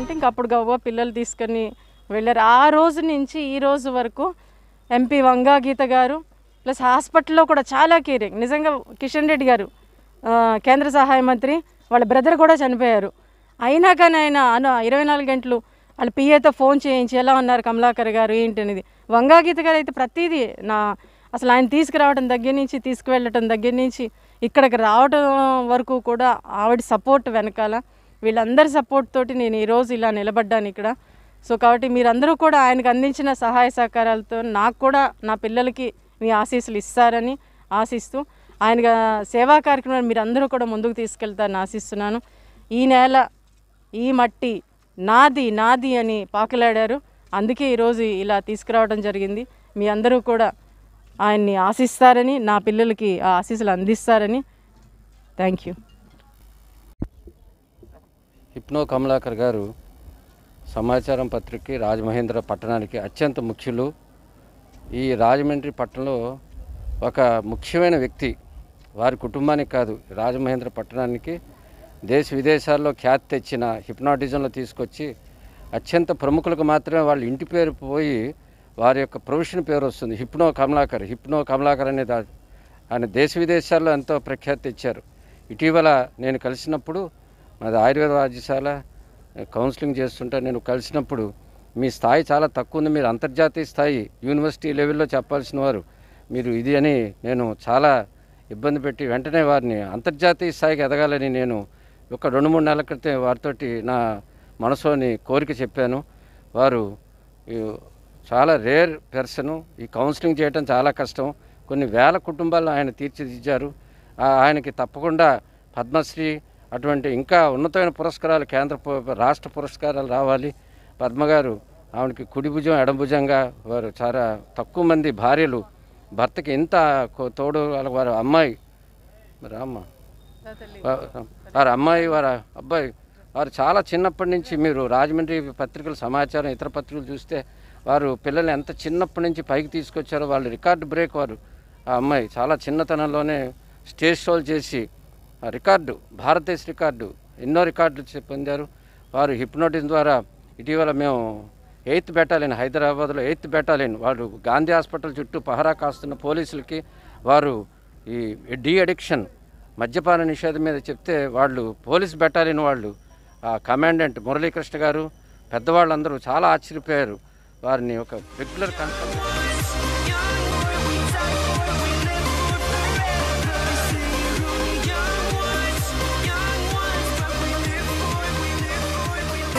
అంటే ఇంక అప్పుడు గవ్వ పిల్లలు తీసుకొని వెళ్ళారు ఆ రోజు నుంచి ఈ రోజు వరకు ఎంపీ వంగా గీత గారు ప్లస్ హాస్పిటల్లో కూడా చాలా కేరింగ్ నిజంగా కిషన్ రెడ్డి గారు కేంద్ర సహాయ మంత్రి వాళ్ళ బ్రదర్ కూడా చనిపోయారు అయినా కానీ ఆయన ఇరవై నాలుగు గంటలు వాళ్ళ పిఏతో ఫోన్ చేయించి ఎలా ఉన్నారు కమలాకర్ గారు ఏంటి అనేది గీత గారు అయితే ప్రతిదీ నా అసలు ఆయన తీసుకురావడం దగ్గర నుంచి తీసుకువెళ్ళటం దగ్గర నుంచి ఇక్కడికి రావడం వరకు కూడా ఆవిడ సపోర్ట్ వెనకాల వీళ్ళందరి సపోర్ట్ తోటి నేను ఈరోజు ఇలా నిలబడ్డాను ఇక్కడ సో కాబట్టి మీరందరూ కూడా ఆయనకు అందించిన సహాయ సహకారాలతో నాకు కూడా నా పిల్లలకి మీ ఆశీస్సులు ఇస్తారని ఆశిస్తూ ఆయన సేవా కార్యక్రమాలు మీరందరూ కూడా ముందుకు తీసుకెళ్తారని ఆశిస్తున్నాను ఈ నేల ఈ మట్టి నాది నాది అని పాకలాడారు అందుకే ఈరోజు ఇలా తీసుకురావడం జరిగింది మీ అందరూ కూడా ఆయన్ని ఆశిస్తారని నా పిల్లలకి ఆ ఆశీస్సులు అందిస్తారని థ్యాంక్ యూ హిప్నో కమలాకర్ గారు సమాచారం పత్రికకి రాజమహేంద్ర పట్టణానికి అత్యంత ముఖ్యులు ఈ రాజమండ్రి పట్టణంలో ఒక ముఖ్యమైన వ్యక్తి వారి కుటుంబానికి కాదు రాజమహేంద్ర పట్టణానికి దేశ విదేశాల్లో ఖ్యాతి తెచ్చిన హిప్నాటిజంలో తీసుకొచ్చి అత్యంత ప్రముఖులకు మాత్రమే వాళ్ళ ఇంటి పేరు పోయి వారి యొక్క ప్రొఫెషన్ పేరు వస్తుంది హిప్నో కమలాకర్ హిప్నో కమలాకర్ అనే ఆయన దేశ విదేశాల్లో ఎంతో ప్రఖ్యాతి తెచ్చారు ఇటీవల నేను కలిసినప్పుడు మనది ఆయుర్వేద వైద్యశాల కౌన్సిలింగ్ చేస్తుంటే నేను కలిసినప్పుడు మీ స్థాయి చాలా తక్కువ ఉంది మీరు అంతర్జాతీయ స్థాయి యూనివర్సిటీ లెవెల్లో చెప్పాల్సిన వారు మీరు ఇది అని నేను చాలా ఇబ్బంది పెట్టి వెంటనే వారిని అంతర్జాతీయ స్థాయికి ఎదగాలని నేను ఒక రెండు మూడు నెలల క్రితం వారితోటి నా మనసులోని కోరిక చెప్పాను వారు చాలా రేర్ పెర్సను ఈ కౌన్సిలింగ్ చేయడం చాలా కష్టం కొన్ని వేల కుటుంబాలను ఆయన తీర్చిదిద్దారు ఆయనకి తప్పకుండా పద్మశ్రీ అటువంటి ఇంకా ఉన్నతమైన పురస్కారాలు కేంద్ర రాష్ట్ర పురస్కారాలు రావాలి పద్మగారు ఆవిడకి కుడి భుజం ఎడభుజంగా వారు చాలా తక్కువ మంది భార్యలు భర్తకి ఇంత తోడు వారి అమ్మాయి మరి అమ్మ వారి అమ్మాయి వారి అబ్బాయి వారు చాలా చిన్నప్పటి నుంచి మీరు రాజమండ్రి పత్రికల సమాచారం ఇతర పత్రికలు చూస్తే వారు పిల్లలు ఎంత చిన్నప్పటి నుంచి పైకి తీసుకొచ్చారో వాళ్ళు రికార్డు బ్రేక్ వారు ఆ అమ్మాయి చాలా చిన్నతనంలోనే స్టేజ్ షోలు చేసి రికార్డు భారతదేశ రికార్డు ఎన్నో రికార్డులు పొందారు వారు హిప్నోటిజం ద్వారా ఇటీవల మేము ఎయిత్ బెటాలియన్ హైదరాబాద్లో ఎయిత్ బెటాలియన్ వారు గాంధీ హాస్పిటల్ చుట్టూ పహరా కాస్తున్న పోలీసులకి వారు ఈ డీ అడిక్షన్ మద్యపాన నిషేధం మీద చెప్తే వాళ్ళు పోలీస్ బెటాలియన్ వాళ్ళు ఆ కమాండెంట్ మురళీకృష్ణ గారు పెద్దవాళ్ళందరూ చాలా ఆశ్చర్యపోయారు వారిని ఒక రెగ్యులర్ కన్సల్ట్